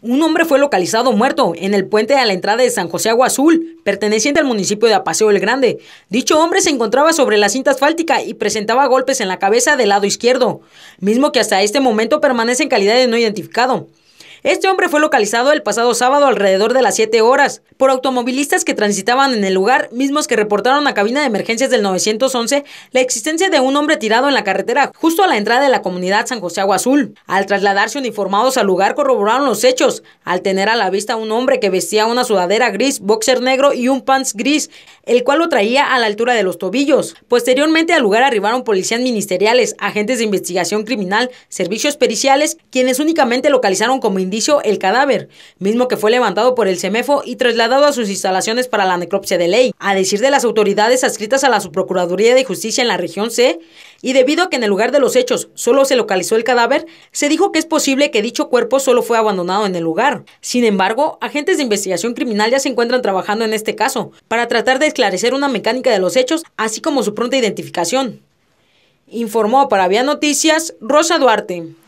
Un hombre fue localizado muerto en el puente a la entrada de San José Agua Azul, perteneciente al municipio de Apaseo el Grande. Dicho hombre se encontraba sobre la cinta asfáltica y presentaba golpes en la cabeza del lado izquierdo, mismo que hasta este momento permanece en calidad de no identificado. Este hombre fue localizado el pasado sábado alrededor de las 7 horas por automovilistas que transitaban en el lugar, mismos que reportaron a cabina de emergencias del 911 la existencia de un hombre tirado en la carretera justo a la entrada de la comunidad San José Agua Azul. Al trasladarse uniformados al lugar corroboraron los hechos, al tener a la vista un hombre que vestía una sudadera gris, boxer negro y un pants gris, el cual lo traía a la altura de los tobillos. Posteriormente al lugar arribaron policías ministeriales, agentes de investigación criminal, servicios periciales, quienes únicamente localizaron como indicio el cadáver, mismo que fue levantado por el CEMEFO y trasladado a sus instalaciones para la necropsia de ley. A decir de las autoridades adscritas a la Subprocuraduría de Justicia en la región C, y debido a que en el lugar de los hechos solo se localizó el cadáver, se dijo que es posible que dicho cuerpo solo fue abandonado en el lugar. Sin embargo, agentes de investigación criminal ya se encuentran trabajando en este caso para tratar de esclarecer una mecánica de los hechos, así como su pronta identificación. Informó para Vía Noticias Rosa Duarte.